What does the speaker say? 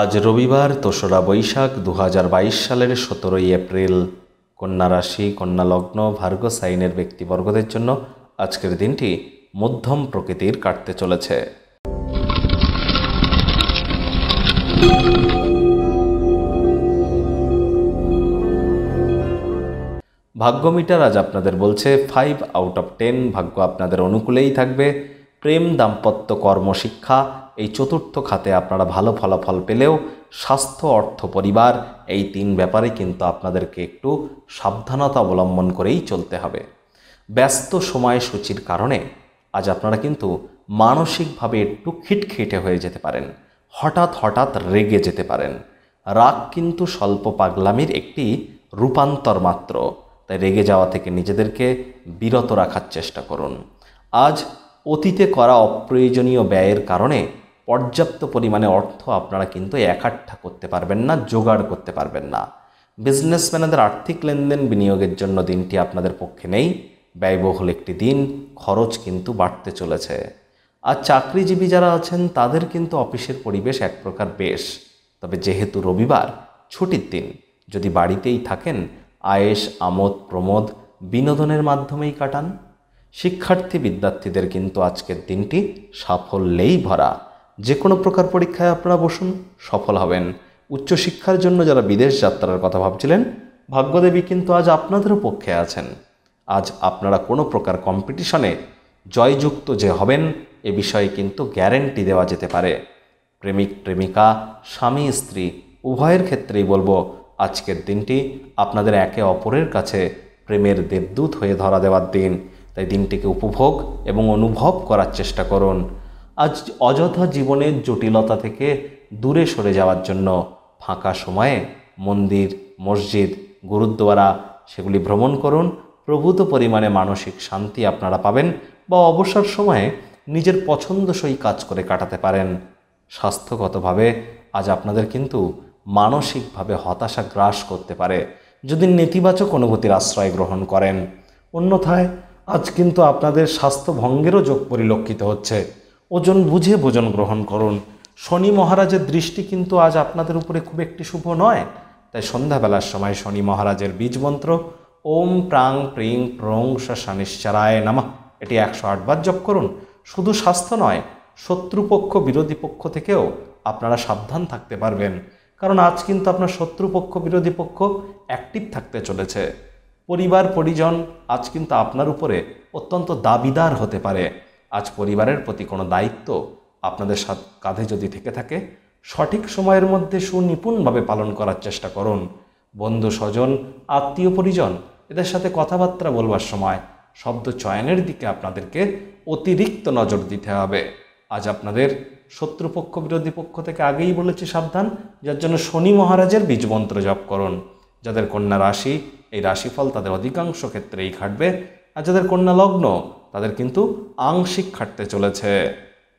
আজ রবিবার দোসরা বৈশাখ দু সালের সতেরোই এপ্রিল কন্যা রাশি কন্যা লগ্ন ভার্গ সাইনের ব্যক্তিবর্গদের জন্য আজকের দিনটি মধ্যম প্রকৃতির কাটতে চলেছে ভাগ্যমিটার আজ আপনাদের বলছে ফাইভ আউট অফ টেন ভাগ্য আপনাদের অনুকূলেই থাকবে প্রেম দাম্পত্য কর্মশিক্ষা এই চতুর্থ খাতে আপনারা ভালো ফলাফল পেলেও স্বাস্থ্য অর্থ পরিবার এই তিন ব্যাপারে কিন্তু আপনাদেরকে একটু সাবধানতা অবলম্বন করেই চলতে হবে ব্যস্ত সূচির কারণে আজ আপনারা কিন্তু মানসিকভাবে একটু খিটখিটে হয়ে যেতে পারেন হঠাৎ হঠাৎ রেগে যেতে পারেন রাগ কিন্তু স্বল্প পাগলামির একটি রূপান্তর মাত্র তাই রেগে যাওয়া থেকে নিজেদেরকে বিরত রাখার চেষ্টা করুন আজ অতীতে করা অপ্রয়োজনীয় ব্যয়ের কারণে পর্যাপ্ত পরিমাণে অর্থ আপনারা কিন্তু একাঠা করতে পারবেন না জোগাড় করতে পারবেন না বিজনেসম্যানদের আর্থিক লেনদেন বিনিয়োগের জন্য দিনটি আপনাদের পক্ষে নেই ব্যয়বহুল একটি দিন খরচ কিন্তু বাড়তে চলেছে আর চাকরিজীবী যারা আছেন তাদের কিন্তু অফিসের পরিবেশ এক প্রকার বেশ তবে যেহেতু রবিবার ছুটির দিন যদি বাড়িতেই থাকেন আয়েস আমোদ প্রমোদ বিনোদনের মাধ্যমেই কাটান শিক্ষার্থী বিদ্যার্থীদের কিন্তু আজকের দিনটি সাফল্যেই ভরা যে কোনো প্রকার পরীক্ষায় আপনারা বসুন সফল হবেন উচ্চশিক্ষার জন্য যারা বিদেশ যাত্রার কথা ভাবছিলেন ভাগ্যদেবী কিন্তু আজ আপনাদেরও পক্ষে আছেন আজ আপনারা কোনো প্রকার কম্পিটিশনে জয়যুক্ত যে হবেন এ বিষয়ে কিন্তু গ্যারেন্টি দেওয়া যেতে পারে প্রেমিক প্রেমিকা স্বামী স্ত্রী উভয়ের ক্ষেত্রেই বলবো আজকের দিনটি আপনাদের একে অপরের কাছে প্রেমের দেবদূত হয়ে ধরা দেওয়ার দিন তাই দিনটিকে উপভোগ এবং অনুভব করার চেষ্টা করুন আজ অযথা জীবনের জটিলতা থেকে দূরে সরে যাওয়ার জন্য ফাঁকা সময়ে মন্দির মসজিদ গুরুদ্বারা সেগুলি ভ্রমণ করুন প্রভূত পরিমাণে মানসিক শান্তি আপনারা পাবেন বা অবসর সময়ে নিজের পছন্দসই কাজ করে কাটাতে পারেন স্বাস্থ্যগতভাবে আজ আপনাদের কিন্তু মানসিকভাবে হতাশা গ্রাস করতে পারে যদি নেতিবাচক অনুভূতির আশ্রয় গ্রহণ করেন অন্যথায় আজ কিন্তু আপনাদের স্বাস্থ্যভঙ্গেরও যোগ পরিলক্ষিত হচ্ছে ওজন বুঝে ভোজন গ্রহণ করুন শনি মহারাজের দৃষ্টি কিন্তু আজ আপনাদের উপরে খুব একটি শুভ নয় তাই সন্ধ্যাবেলার সময় শনি মহারাজের বীজ মন্ত্র ওম প্রাং প্রিং প্রং শানিশ্চারায় নামা এটি একশো আটবার জপ করুন শুধু স্বাস্থ্য নয় শত্রুপক্ষ বিরোধী পক্ষ থেকেও আপনারা সাবধান থাকতে পারবেন কারণ আজ কিন্তু আপনার শত্রুপক্ষ বিরোধী পক্ষ অ্যাক্টিভ থাকতে চলেছে পরিবার পরিজন আজ কিন্তু আপনার উপরে অত্যন্ত দাবিদার হতে পারে আজ পরিবারের প্রতি কোনো দায়িত্ব আপনাদের কাঁধে যদি থেকে থাকে সঠিক সময়ের মধ্যে সুনিপুণভাবে পালন করার চেষ্টা করুন বন্ধু স্বজন আত্মীয় পরিজন এদের সাথে কথাবার্তা বলবার সময় শব্দ চয়নের দিকে আপনাদেরকে অতিরিক্ত নজর দিতে হবে আজ আপনাদের শত্রুপক্ষ বিরোধী পক্ষ থেকে আগেই বলেছি সাবধান যার জন্য শনি মহারাজের বীজমন্ত্র জপ করুন যাদের কন্যা রাশি এই রাশিফল তাদের অধিকাংশ ক্ষেত্রেই খাটবে আর যাদের কন্যা লগ্ন তাদের কিন্তু আংশিক খাটতে চলেছে